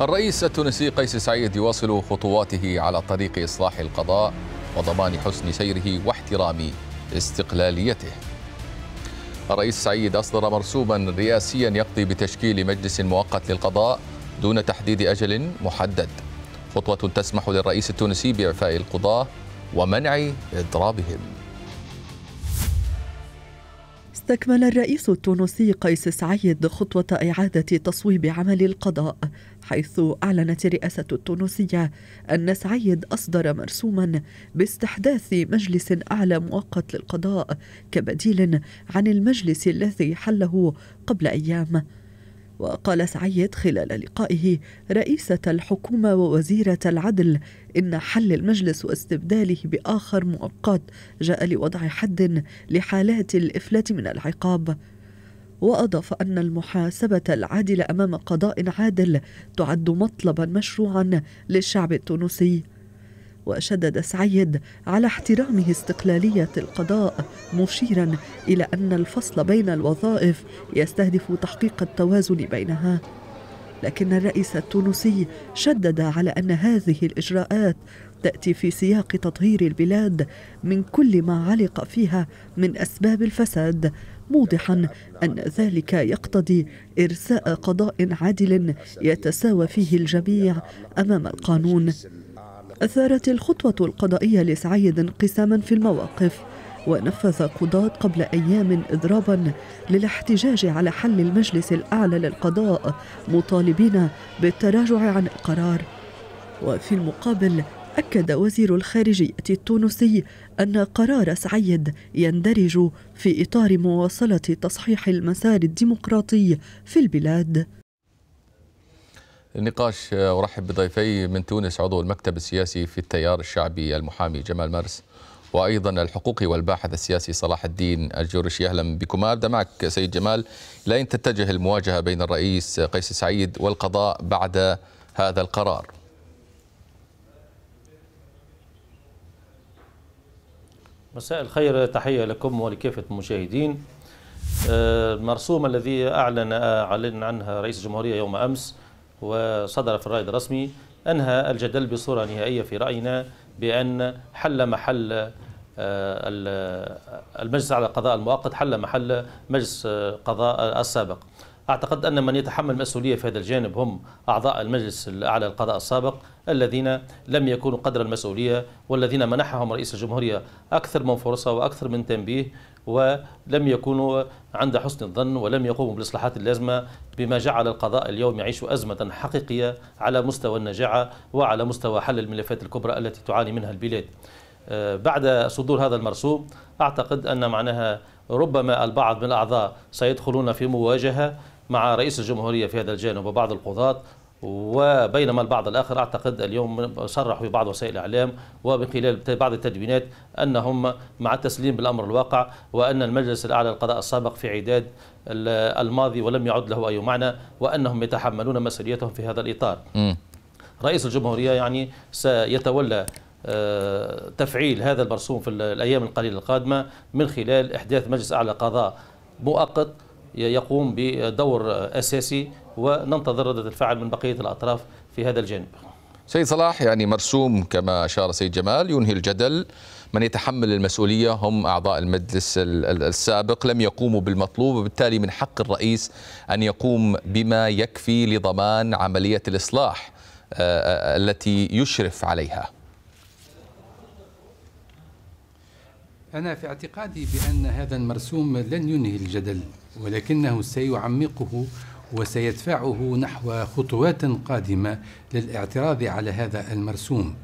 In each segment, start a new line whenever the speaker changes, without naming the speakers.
الرئيس التونسي قيس سعيد يواصل خطواته على طريق إصلاح القضاء وضمان حسن سيره واحترام استقلاليته الرئيس سعيد أصدر مرسوما رئاسيا يقضي بتشكيل مجلس مؤقت للقضاء دون تحديد أجل محدد خطوة تسمح للرئيس التونسي بإعفاء القضاة ومنع إضرابهم
استكمل الرئيس التونسي قيس سعيد خطوة إعادة تصويب عمل القضاء حيث أعلنت الرئاسة التونسية أن سعيد أصدر مرسوما باستحداث مجلس أعلى مؤقت للقضاء كبديل عن المجلس الذي حله قبل أيام وقال سعيد خلال لقائه رئيسة الحكومة ووزيرة العدل إن حل المجلس واستبداله بآخر مؤقت جاء لوضع حد لحالات الإفلات من العقاب واضاف ان المحاسبه العادله امام قضاء عادل تعد مطلبا مشروعا للشعب التونسي وشدد سعيد على احترامه استقلالية القضاء مشيرا إلى أن الفصل بين الوظائف يستهدف تحقيق التوازن بينها لكن الرئيس التونسي شدد على أن هذه الإجراءات تأتي في سياق تطهير البلاد من كل ما علق فيها من أسباب الفساد موضحا أن ذلك يقتضي إرساء قضاء عادل يتساوى فيه الجميع أمام القانون أثارت الخطوة القضائية لسعيد انقساما في المواقف ونفذ قضاة قبل أيام إضرابا للاحتجاج على حل المجلس الأعلى للقضاء مطالبين بالتراجع عن القرار وفي المقابل أكد وزير الخارجية التونسي أن قرار سعيد يندرج في إطار مواصلة تصحيح المسار الديمقراطي في البلاد
النقاش آه، أرحب بضيفي من تونس عضو المكتب السياسي في التيار الشعبي المحامي جمال مارس وأيضا الحقوقي والباحث السياسي صلاح الدين الجورشي أهلا بكما أبدأ معك سيد جمال لين تتجه المواجهة بين الرئيس قيس سعيد والقضاء بعد هذا القرار
مساء الخير تحية لكم ولكافة المشاهدين آه، المرسوم الذي أعلن آه، أعلن عنها رئيس الجمهورية يوم أمس وصدر في الرائد الرسمي أنهى الجدل بصورة نهائية في رأينا بأن حل محل آه، المجلس على القضاء المؤقت حل محل مجلس آه، قضاء آه، السابق أعتقد أن من يتحمل مسؤولية في هذا الجانب هم أعضاء المجلس الأعلى القضاء السابق الذين لم يكونوا قدر المسؤولية والذين منحهم رئيس الجمهورية أكثر من فرصة وأكثر من تنبيه ولم يكونوا عند حسن الظن ولم يقوموا بالإصلاحات اللازمة بما جعل القضاء اليوم يعيش أزمة حقيقية على مستوى النجاعة وعلى مستوى حل الملفات الكبرى التي تعاني منها البلاد آه، بعد صدور هذا المرسوم أعتقد أن معناها ربما البعض من الأعضاء سيدخلون في مواجهة مع رئيس الجمهورية في هذا الجانب وبعض القضاة وبينما البعض الآخر أعتقد اليوم صرحوا في بعض وسائل الإعلام ومن خلال بعض التدوينات أنهم مع التسليم بالأمر الواقع وأن المجلس الأعلى للقضاء السابق في عداد الماضي ولم يعد له أي معنى وأنهم يتحملون مسؤوليتهم في هذا الإطار م. رئيس الجمهورية يعني سيتولى آه، تفعيل هذا المرسوم في الأيام القليلة القادمة من خلال إحداث مجلس أعلى قضاء مؤقت يقوم بدور أساسي وننتظر ردة الفعل من بقية الأطراف في هذا الجانب
سيد صلاح يعني مرسوم كما أشار سيد جمال ينهي الجدل من يتحمل المسؤولية هم أعضاء المجلس السابق لم يقوموا بالمطلوب وبالتالي من حق الرئيس أن يقوم بما يكفي لضمان عملية الإصلاح آه، آه، التي يشرف عليها
أنا في اعتقادي بأن هذا المرسوم لن ينهي الجدل ولكنه سيعمقه وسيدفعه نحو خطوات قادمة للاعتراض على هذا المرسوم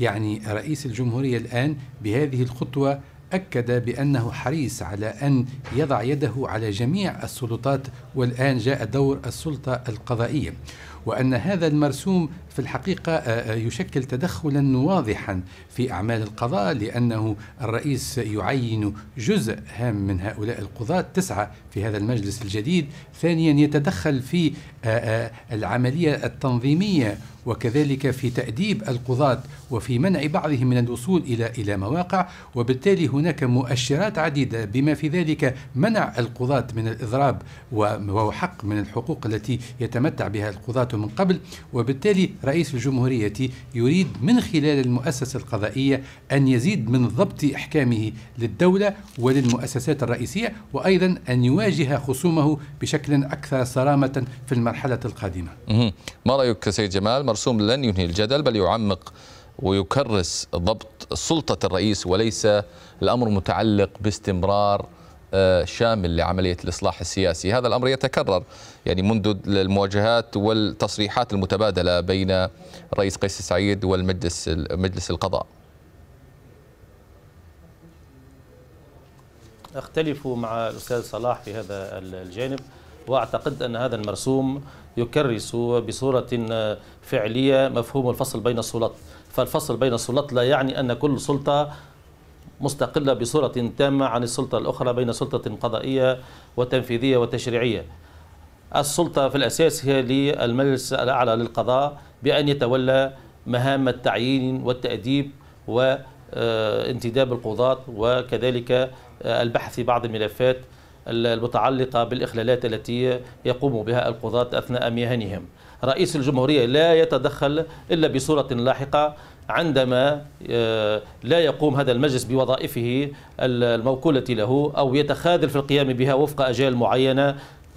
يعني رئيس الجمهورية الآن بهذه الخطوة أكد بأنه حريص على أن يضع يده على جميع السلطات والآن جاء دور السلطة القضائية وأن هذا المرسوم في الحقيقة آه، آه، يشكل تدخلا واضحا في أعمال القضاء لأنه الرئيس يعين جزء هام من هؤلاء القضاة تسعة في هذا المجلس الجديد ثانيا يتدخل في آه، العملية التنظيمية وكذلك في تأديب القضاة وفي منع بعضهم من الوصول إلى إلى مواقع وبالتالي هناك مؤشرات عديدة بما في ذلك منع القضاة من الإضراب وهو حق من الحقوق التي يتمتع بها القضاة من قبل وبالتالي رئيس الجمهورية يريد من خلال المؤسسة القضائية أن يزيد من ضبط إحكامه للدولة وللمؤسسات الرئيسية وأيضا أن يواجه خصومه بشكل أكثر صرامة في المرحلة القادمة
ما رأيك سيد جمال المرسوم لن ينهي الجدل بل يعمق ويكرس ضبط سلطة الرئيس وليس الأمر متعلق باستمرار آه، شامل لعملية الإصلاح السياسي هذا الأمر يتكرر يعني منذ المواجهات والتصريحات المتبادلة بين الرئيس قيس سعيد والمجلس مجلس القضاء
أختلف مع الأستاذ صلاح في هذا الجانب وأعتقد أن هذا المرسوم يكرس بصورة آه، فعلية مفهوم الفصل بين السلطات فالفصل بين السلطات لا يعني أن كل سلطة مستقلة بصورة تامة عن السلطة الأخرى بين سلطة قضائية وتنفيذية وتشريعية السلطة في الأساس هي للمجلس الأعلى للقضاء بأن يتولى مهام التعيين والتأديب وانتداب آه، القضاة وكذلك آه، البحث في بعض الملفات المتعلقة بالإخلالات التي يقوم بها القضاة أثناء مهنهم رئيس الجمهورية لا يتدخل إلا بصورة لاحقة عندما آه، لا يقوم هذا المجلس بوظائفه الموكولة له أو يتخاذل في القيام بها وفق أجال معينة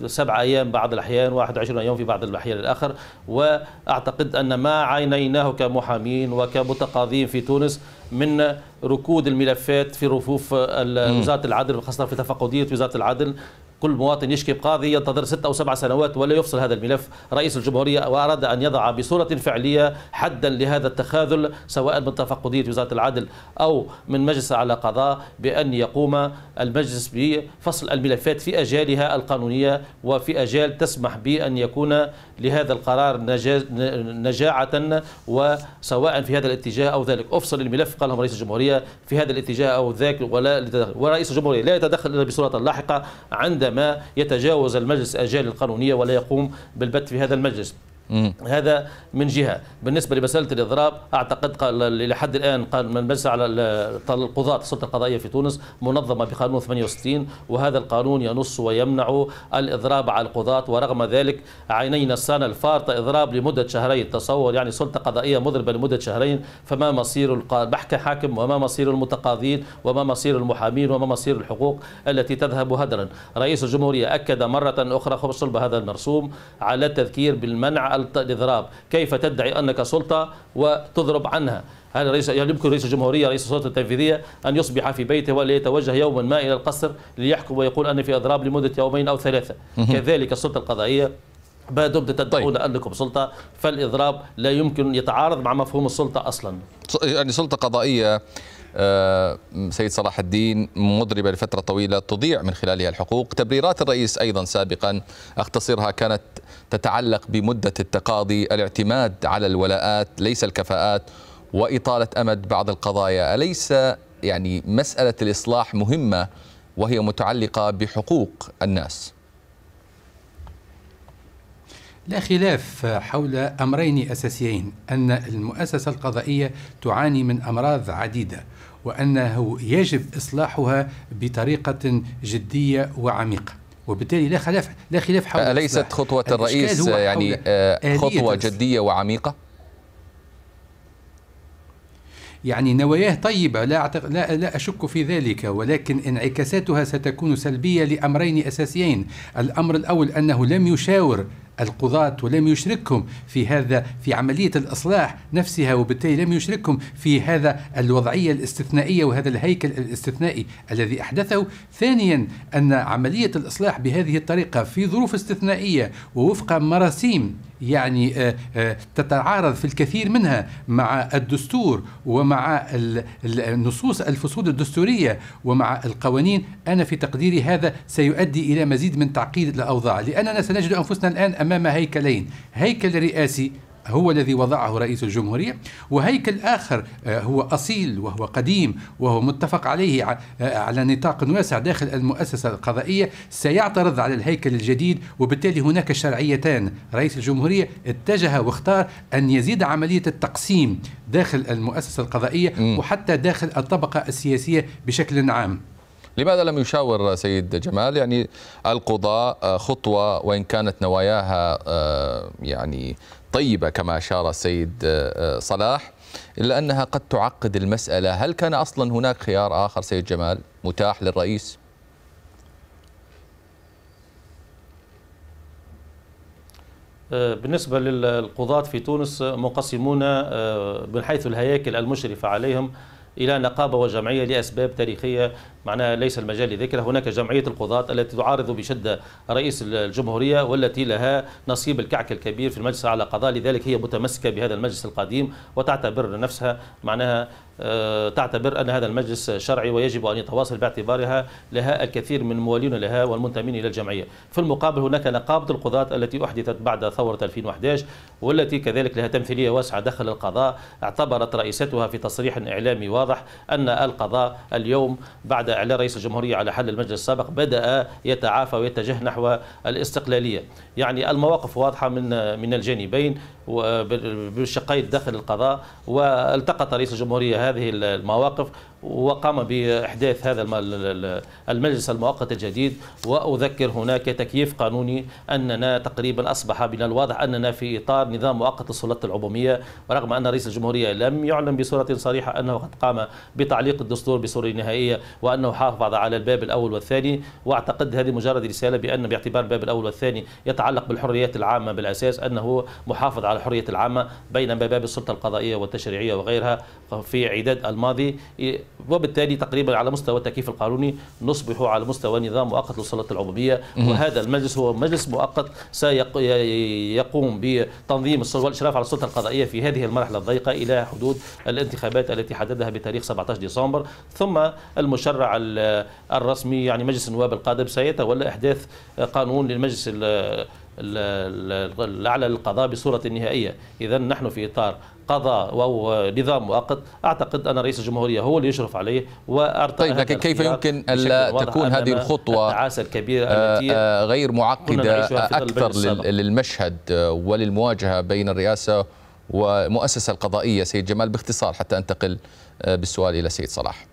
سبع أيام بعض الأحيان 21 يوم في بعض الأحيان الآخر وأعتقد أن ما عينيناه كمحامين وكمتقاضين في تونس من ركود الملفات في رفوف وزاره العدل خاصه في تفقديه وزاره العدل كل مواطن يشكي بقاضي ينتظر ست أو سبع سنوات ولا يفصل هذا الملف رئيس الجمهورية وأراد أن يضع بصورة فعلية حدا لهذا التخاذل سواء من تفقدية وزارة العدل أو من مجلس على قضاء بأن يقوم المجلس بفصل الملفات في أجالها القانونية وفي أجال تسمح بأن يكون لهذا القرار نجاعة وسواء في هذا الاتجاه أو ذلك أفصل الملف قالهم رئيس الجمهورية في هذا الاتجاه أو ذاك ولا ورئيس الجمهورية لا يتدخل إلا بصورة لاحقة عندما يتجاوز المجلس أجال القانونية ولا يقوم بالبت في هذا المجلس هذا من جهه بالنسبه لمساله الاضراب اعتقد قال الى حد الان قال بس على القضاه السلطه القضائيه في تونس منظمه بقانون 68 وهذا القانون ينص ويمنع الاضراب على القضاه ورغم ذلك عينينا السنه الفارطه اضراب لمده شهرين تصور يعني سلطه قضائيه مضربه لمده شهرين فما مصير بحكي حاكم وما مصير المتقاضين وما مصير المحامين وما مصير الحقوق التي تذهب هدرا رئيس الجمهوريه اكد مره اخرى خبص بهذا المرسوم على التذكير بالمنع الاضراب كيف تدعي انك سلطه وتضرب عنها هل رئيس يمكن رئيس الجمهوريه رئيس السلطه التنفيذيه ان يصبح في بيته وليتوجه يوما ما الى القصر ليحكم ويقول اني في اضراب لمده يومين او ثلاثه كذلك السلطه القضائيه ما دمتم تدعون طيب. انكم سلطه فالاضراب لا يمكن يتعارض مع مفهوم السلطه اصلا
يعني سلطه قضائيه آه، سيد صلاح الدين مضربة لفترة طويلة تضيع من خلالها الحقوق تبريرات الرئيس أيضا سابقا أختصرها كانت تتعلق بمدة التقاضي الاعتماد على الولاءات ليس الكفاءات وإطالة أمد بعض القضايا أليس يعني مسألة الإصلاح مهمة وهي متعلقة بحقوق الناس
لا خلاف حول امرين اساسيين ان المؤسسه القضائيه تعاني من امراض عديده وأنه يجب إصلاحها بطريقة جدية وعميقة وبالتالي لا خلاف لا خلاف حول أليست خطوة الرئيس يعني آه، خطوة
جدية وعميقة؟
يعني نواياه طيبة لا, أعتق... لا, لا أشك في ذلك ولكن انعكاساتها ستكون سلبية لأمرين أساسيين الأمر الأول أنه لم يشاور القضاة ولم يشركهم في هذا في عملية الإصلاح نفسها وبالتالي لم يشركهم في هذا الوضعية الاستثنائية وهذا الهيكل الاستثنائي الذي أحدثه ثانيا أن عملية الإصلاح بهذه الطريقة في ظروف استثنائية ووفق مراسيم يعني آه، آه، تتعارض في الكثير منها مع الدستور ومع النصوص الفصول الدستورية ومع القوانين أنا في تقديري هذا سيؤدي إلى مزيد من تعقيد الأوضاع لأننا سنجد أنفسنا الآن أمام أمام هيكلين هيكل رئاسي هو الذي وضعه رئيس الجمهورية وهيكل آخر آه، هو أصيل وهو قديم وهو متفق عليه آه، على نطاق واسع داخل المؤسسة القضائية سيعترض على الهيكل الجديد وبالتالي هناك شرعيتان رئيس الجمهورية اتجه واختار أن يزيد عملية التقسيم داخل المؤسسة القضائية وحتى داخل الطبقة
السياسية بشكل عام لماذا لم يشاور سيد جمال يعني القضاء آه، خطوة وإن كانت نواياها آه، يعني طيبة كما أشار السيد آه، صلاح إلا أنها قد تعقد المسألة هل كان أصلا هناك خيار آخر سيد جمال متاح للرئيس؟
بالنسبة للقضاة في تونس مقسمون من حيث الهياكل المشرفة عليهم إلى نقابة وجمعية لأسباب تاريخية معناها ليس المجال لذكره هناك جمعية القضاة التي تعارض بشدة رئيس الجمهورية والتي لها نصيب الكعك الكبير في المجلس على قضاء لذلك هي متمسكة بهذا المجلس القديم وتعتبر نفسها معناها آه، تعتبر أن هذا المجلس شرعي ويجب أن يتواصل باعتبارها لها الكثير من موالين لها والمنتمين إلى الجمعية في المقابل هناك نقابة القضاة التي أحدثت بعد ثورة 2011 والتي كذلك لها تمثيلية واسعة داخل القضاء اعتبرت رئيستها في تصريح إعلامي واضح أن القضاء اليوم بعد إعلان رئيس الجمهورية على حل المجلس السابق بدأ يتعافى ويتجه نحو الاستقلالية يعني المواقف واضحة من من الجانبين بشقي الداخل القضاء والتقط رئيس الجمهورية هذه المواقف وقام بإحداث هذا المجلس المؤقت الجديد وأذكر هناك تكييف قانوني أننا تقريبا أصبح من الواضح أننا في إطار نظام مؤقت السلطة العمومية ورغم أن رئيس الجمهورية لم يعلن بصورة صريحة أنه قد قام بتعليق الدستور بصورة نهائية وأنه حافظ على الباب الأول والثاني واعتقد هذه مجرد رسالة بأن باعتبار الباب الأول والثاني يتعلق بالحريات العامة بالأساس أنه محافظ على الحرية العامة بين باب السلطة القضائية والتشريعية وغيرها في عداد الماضي إيه، وبالتالي تقريبا على مستوى التكييف القانوني نصبح على مستوى نظام مؤقت للسلطة العمومية وهذا المجلس هو مجلس مؤقت سيقوم بتنظيم والإشراف على السلطة القضائية في هذه المرحلة الضيقة إلى حدود الانتخابات التي حددها بتاريخ 17 ديسمبر ثم المشرع الرسمي يعني مجلس النواب القادم سيتولى إحداث قانون للمجلس الاعلى للقضاء بصورة نهائية إذا نحن في إطار قضاء او نظام مؤقت أعتقد أن رئيس الجمهورية هو اللي يشرف عليه وأرتقى طيب لكن كيف يمكن ألا تكون هذه الخطوة الكبيرة آه، التي آه، غير معقدة أكثر
للمشهد آه، وللمواجهة بين الرئاسة ومؤسسة القضائية سيد جمال باختصار حتى أنتقل بالسؤال إلى سيد صلاح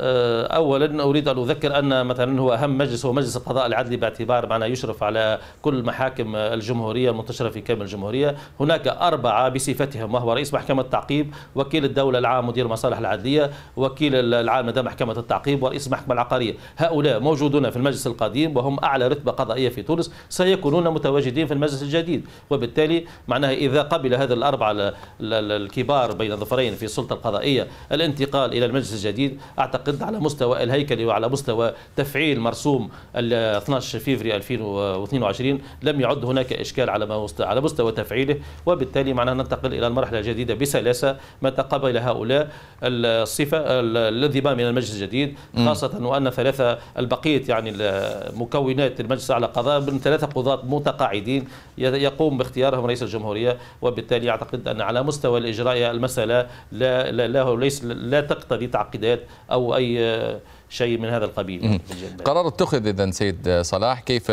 آه، اولا اريد ان اذكر ان مثلا هو اهم مجلس هو مجلس القضاء العدلي باعتبار معنا يشرف على كل محاكم الجمهوريه المنتشره في كامل الجمهوريه، هناك اربعه بصفتهم وهو رئيس محكمه التعقيب، وكيل الدوله العام مدير المصالح العدليه، وكيل العام لدى محكمه التعقيب ورئيس المحكمه العقاريه، هؤلاء موجودون في المجلس القديم وهم اعلى رتبه قضائيه في تونس، سيكونون متواجدين في المجلس الجديد، وبالتالي معناها اذا قبل هذا الاربعه الكبار بين ظفرين في السلطه القضائيه الانتقال الى المجلس الجديد اعتقد اعتقد على مستوى الهيكلي وعلى مستوى تفعيل مرسوم 12 فيفري 2022 لم يعد هناك اشكال على على مستوى تفعيله وبالتالي معنا ننتقل الى المرحله الجديده بسلاسه متى قبل هؤلاء الصفه الانضمام الى المجلس الجديد خاصه وان ثلاثه البقيه يعني مكونات المجلس على قضاء من ثلاثه قضاة متقاعدين يقوم باختيارهم رئيس الجمهوريه وبالتالي اعتقد ان على مستوى الاجراء المساله لا لا, لا ليس لا تقتضي تعقيدات او أي شيء من هذا
القبيل قرار اتخذ إذا سيد صلاح كيف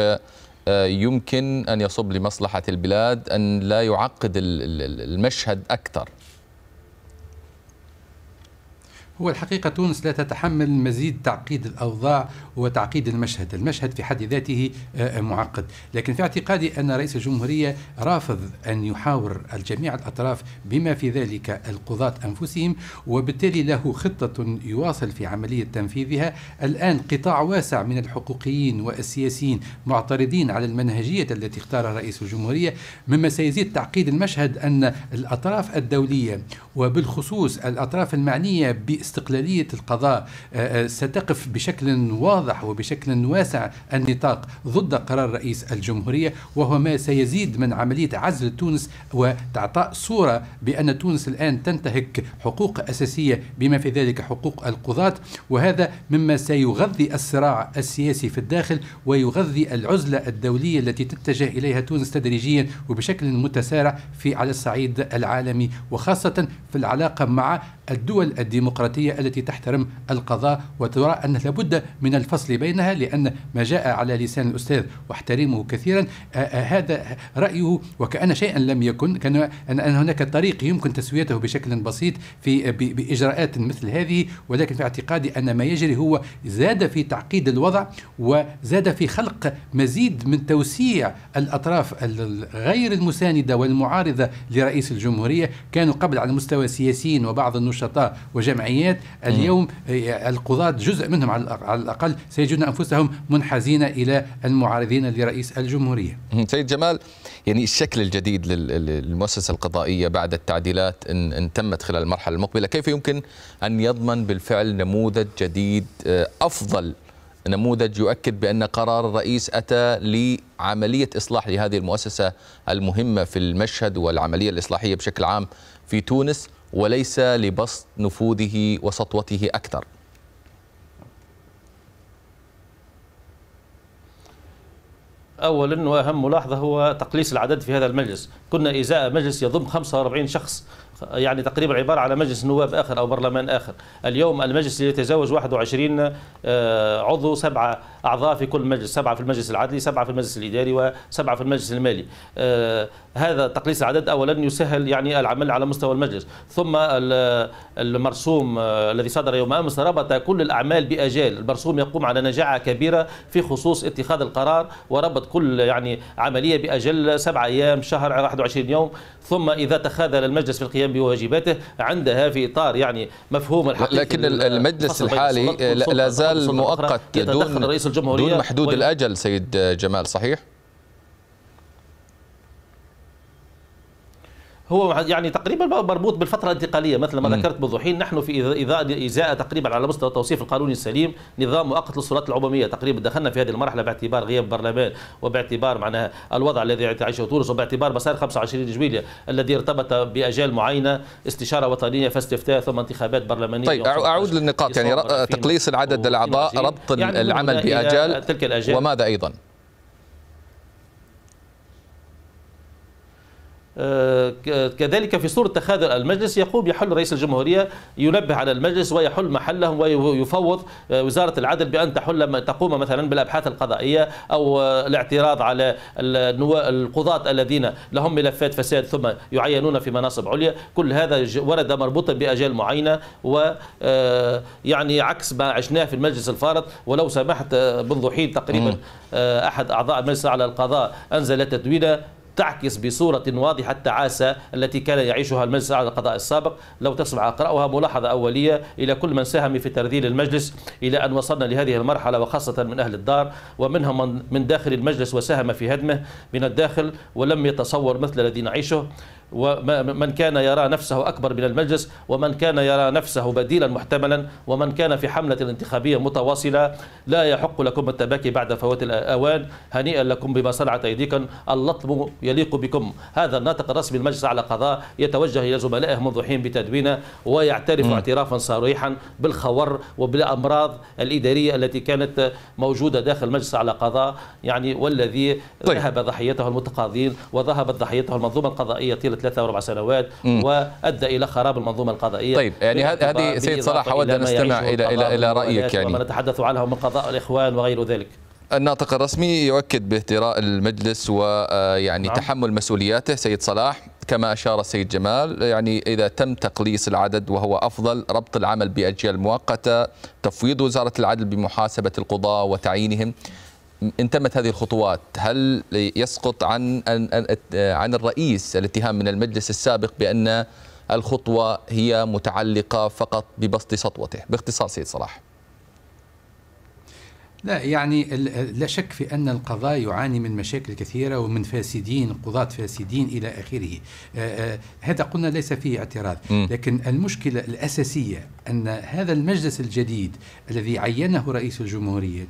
آه، يمكن أن يصب لمصلحة البلاد أن لا يعقد المشهد أكثر
هو الحقيقة تونس لا تتحمل مزيد تعقيد الأوضاع وتعقيد المشهد المشهد في حد ذاته آه، آه، معقد لكن في اعتقادي أن رئيس الجمهورية رافض أن يحاور الجميع الأطراف بما في ذلك القضاة أنفسهم وبالتالي له خطة يواصل في عملية تنفيذها الآن قطاع واسع من الحقوقيين والسياسيين معترضين على المنهجية التي اختارها رئيس الجمهورية مما سيزيد تعقيد المشهد أن الأطراف الدولية وبالخصوص الأطراف المعنية استقلالية القضاء آه، آه، ستقف بشكل واضح وبشكل واسع النطاق ضد قرار رئيس الجمهورية وهو ما سيزيد من عملية عزل تونس وتعطاء صورة بأن تونس الآن تنتهك حقوق أساسية بما في ذلك حقوق القضاة وهذا مما سيغذي الصراع السياسي في الداخل ويغذي العزلة الدولية التي تتجه إليها تونس تدريجيا وبشكل متسارع في على الصعيد العالمي وخاصة في العلاقة مع الدول الديمقراطية التي تحترم القضاء وترى أن لابد من الفصل بينها لأن ما جاء على لسان الأستاذ واحترمه كثيرا آه، آه، هذا رأيه وكأن شيئا لم يكن كان أن هناك طريق يمكن تسويته بشكل بسيط في آه، بإجراءات مثل هذه ولكن في اعتقادي أن ما يجري هو زاد في تعقيد الوضع وزاد في خلق مزيد من توسيع الأطراف غير المساندة والمعارضة لرئيس الجمهورية كانوا قبل على مستوى سياسيين وبعض النشطاء نشطاء وجمعيات اليوم القضاة جزء منهم على الأقل سيجدون أنفسهم منحازين إلى المعارضين لرئيس الجمهورية
سيد جمال يعني الشكل الجديد للمؤسسة القضائية بعد التعديلات إن, إن تمت خلال المرحلة المقبلة كيف يمكن أن يضمن بالفعل نموذج جديد آه، أفضل نموذج يؤكد بأن قرار الرئيس أتى لعملية إصلاح لهذه المؤسسة المهمة في المشهد والعملية الإصلاحية بشكل عام في تونس وليس لبسط نفوذه وسطوته أكثر
اولا واهم ملاحظه هو تقليص العدد في هذا المجلس، كنا ازاء مجلس يضم 45 شخص يعني تقريبا عبارة على مجلس نواب آخر أو برلمان آخر اليوم المجلس يتزوج 21 آه، عضو سبعة أعضاء في كل مجلس سبعة في المجلس العدلي سبعة في المجلس الإداري وسبعة في المجلس المالي آه، هذا تقليص العدد أولا يسهل يعني العمل على مستوى المجلس ثم المرسوم آه، الذي صدر يوم أمس ربط كل الأعمال بأجال المرسوم يقوم على نجاعة كبيرة في خصوص اتخاذ القرار وربط كل يعني عملية بأجل سبعة أيام شهر 21 يوم ثم إذا تخاذل المجلس في القيام القيام بواجباته عندها في اطار يعني مفهوم الحقيقي لكن المجلس الحالي لا زال مؤقت دون رئيس الجمهوريه دون محدود الاجل
سيد جمال صحيح؟
هو يعني تقريبا مربوط بالفتره الانتقاليه مثل ما ذكرت منذ حين نحن في اذاء ازاء تقريبا على مستوى التوصيف القانوني السليم نظام مؤقت للسلطات العموميه تقريبا دخلنا في هذه المرحله باعتبار غياب برلمان وباعتبار معناها الوضع الذي يعيشه تونس وباعتبار مسار 25 جويليه الذي ارتبط باجال معينه استشاره وطنيه فاستفتاء ثم انتخابات برلمانيه طيب اعود للنقاط يعني
تقليص العدد الاعضاء ربط يعني العمل باجال تلك الاجال وماذا ايضا؟
آه، كذلك في صورة تخاذل المجلس يقوم يحل رئيس الجمهورية ينبه على المجلس ويحل محله ويفوض آه، وزارة العدل بأن تحل تقوم مثلا بالأبحاث القضائية أو آه، الاعتراض على القضاة الذين لهم ملفات فساد ثم يعينون في مناصب عليا كل هذا ورد مربوطا بأجال معينة و يعني عكس ما عشناه في المجلس الفارط ولو سمحت منذ حين تقريبا أحد أعضاء المجلس على القضاء أنزل تدوينه تعكس بصورة واضحة التعاسة التي كان يعيشها المجلس الأعلى للقضاء السابق لو تسمع أقرأها ملاحظة أولية إلى كل من ساهم في ترذيل المجلس إلى أن وصلنا لهذه المرحلة وخاصة من أهل الدار ومنهم من داخل المجلس وساهم في هدمه من الداخل ولم يتصور مثل الذي نعيشه ومن كان يرى نفسه أكبر من المجلس ومن كان يرى نفسه بديلا محتملا ومن كان في حملة انتخابية متواصلة لا يحق لكم التباكي بعد فوات الأوان هنيئا لكم بما صنعت أيديكم اللطم يليق بكم هذا الناطق الرسمي المجلس على قضاء يتوجه إلى زملائه منذ حين بتدوينه ويعترف م. اعترافا صريحا بالخور وبالأمراض الإدارية التي كانت موجودة داخل المجلس على قضاء يعني والذي طيب. ذهب ضحيته المتقاضين وذهبت ضحيته المنظومة القضائية طيلة مدة ثلاثة أو أربع سنوات وأدى إلى خراب المنظومة القضائية
طيب يعني هذه سيد صلاح أود أن أستمع إلى, إلى, إلى رأيك يعني وما
نتحدث عنها من قضاء
الإخوان وغير ذلك الناطق الرسمي يؤكد باهتراء المجلس ويعني آه، نعم. تحمل مسؤولياته سيد صلاح كما أشار السيد جمال يعني إذا تم تقليص العدد وهو أفضل ربط العمل بأجيال مؤقتة تفويض وزارة العدل بمحاسبة القضاة وتعيينهم ان تمت هذه الخطوات هل يسقط عن عن الرئيس الاتهام من المجلس السابق بان الخطوه هي متعلقه فقط ببسط سطوته باختصار سيد صلاح
لا يعني لا شك في أن القضاء يعاني من مشاكل كثيرة ومن فاسدين قضاة فاسدين إلى آخره آه، آه، هذا قلنا ليس فيه اعتراض لكن المشكلة الأساسية أن هذا المجلس الجديد الذي عينه رئيس الجمهورية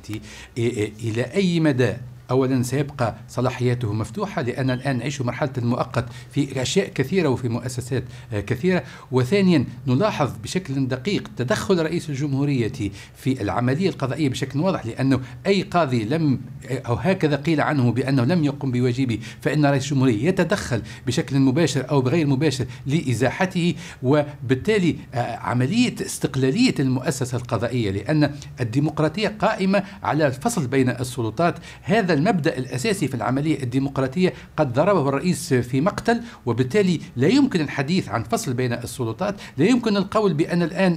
آه، إلى أي مدى أولا سيبقى صلاحياته مفتوحة لأن الآن نعيش مرحلة المؤقت في أشياء كثيرة وفي مؤسسات آه، كثيرة وثانيا نلاحظ بشكل دقيق تدخل رئيس الجمهورية في العملية القضائية بشكل واضح لأنه أي قاضي لم أو هكذا قيل عنه بأنه لم يقم بواجبه فإن رئيس الجمهورية يتدخل بشكل مباشر أو بغير مباشر لإزاحته وبالتالي آه، عملية استقلالية المؤسسة القضائية لأن الديمقراطية قائمة على الفصل بين السلطات هذا المبدا الاساسي في العمليه الديمقراطيه قد ضربه الرئيس في مقتل وبالتالي لا يمكن الحديث عن فصل بين السلطات لا يمكن القول بان الان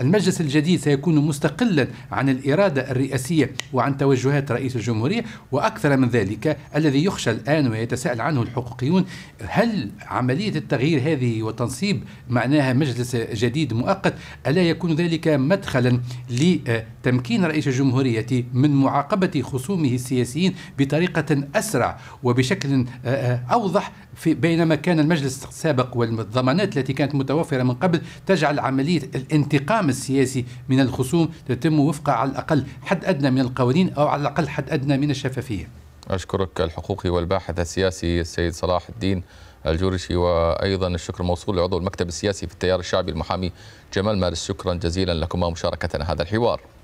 المجلس الجديد سيكون مستقلا عن الاراده الرئاسيه وعن توجهات رئيس الجمهوريه واكثر من ذلك الذي يخشى الان ويتساءل عنه الحقوقيون هل عمليه التغيير هذه وتنصيب معناها مجلس جديد مؤقت الا يكون ذلك مدخلا لتمكين رئيس الجمهوريه من معاقبه خصومه السياسيين بطريقة أسرع وبشكل آه، آه، أوضح في بينما كان المجلس السابق والضمانات التي كانت متوفرة من قبل تجعل عملية الانتقام السياسي من الخصوم تتم وفق على الأقل حد أدنى من القوانين أو على الأقل حد أدنى من الشفافية
أشكرك الحقوقي والباحث السياسي السيد صلاح الدين الجورشي وأيضا الشكر موصول لعضو المكتب السياسي في التيار الشعبي المحامي جمال مارس شكرا جزيلا لكما مشاركتنا هذا الحوار